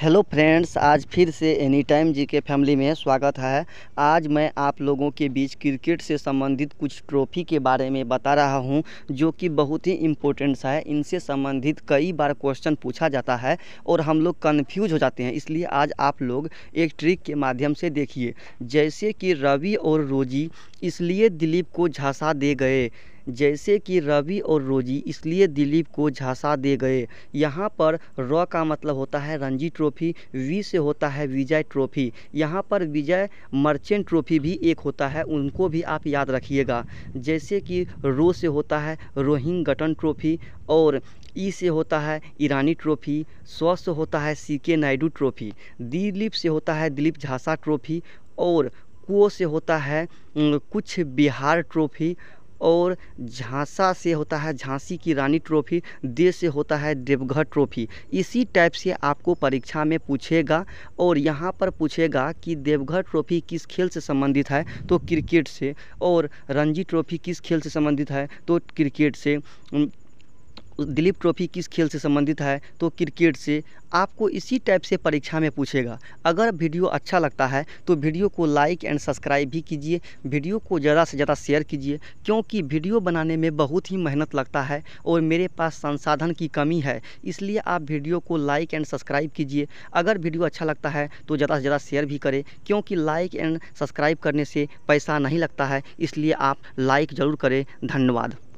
hello friends आज फिर से एनी टाइम जी के फैमिली में स्वागत है आज मैं आप लोगों के बीच क्रिकेट से संबंधित कुछ ट्रॉफी के बारे में बता रहा हूं जो कि बहुत ही इम्पोर्टेंट है इनसे संबंधित कई बार क्वेश्चन पूछा जाता है और हम लोग कन्फ्यूज हो जाते हैं इसलिए आज आप लोग एक ट्रिक के माध्यम से देखिए जैसे कि रवि और रोजी इसलिए दिलीप को झांसा दे गए जैसे कि रवि और रोजी इसलिए दिलीप को झांसा दे गए यहाँ पर र का मतलब होता है रणजी ट्रॉफी वी से होता है विजय ट्रॉफी यहाँ पर विजय मर्चेंट ट्रॉफी भी एक होता है उनको भी आप याद रखिएगा जैसे कि रो से होता है रोहिंग गटन ट्रॉफी और ई से होता है ईरानी ट्रॉफी स्व से होता है सी के नायडू ट्रॉफी दिलीप से होता है दिलीप झांसा ट्रॉफी और को से होता है कुछ बिहार ट्रॉफी और झांसा से होता है झांसी की रानी ट्रॉफ़ी देश से होता है देवघर ट्रॉफ़ी इसी टाइप से आपको परीक्षा में पूछेगा और यहाँ पर पूछेगा कि देवघर ट्रॉफ़ी किस खेल से संबंधित है तो क्रिकेट से और रणजी ट्रॉफ़ी किस खेल से संबंधित है तो क्रिकेट से दिलीप ट्रॉफी किस खेल से संबंधित है तो क्रिकेट से आपको इसी टाइप से परीक्षा में पूछेगा अगर वीडियो अच्छा लगता है तो वीडियो को लाइक एंड सब्सक्राइब भी कीजिए वीडियो को ज़्यादा से ज़्यादा शेयर कीजिए क्योंकि वीडियो बनाने में बहुत ही मेहनत लगता है और मेरे पास संसाधन की कमी है इसलिए आप वीडियो को लाइक एंड सब्सक्राइब कीजिए अगर वीडियो अच्छा लगता है तो ज़्यादा से ज़्यादा शेयर भी करें क्योंकि लाइक एंड सब्सक्राइब करने से पैसा नहीं लगता है इसलिए आप लाइक ज़रूर करें धन्यवाद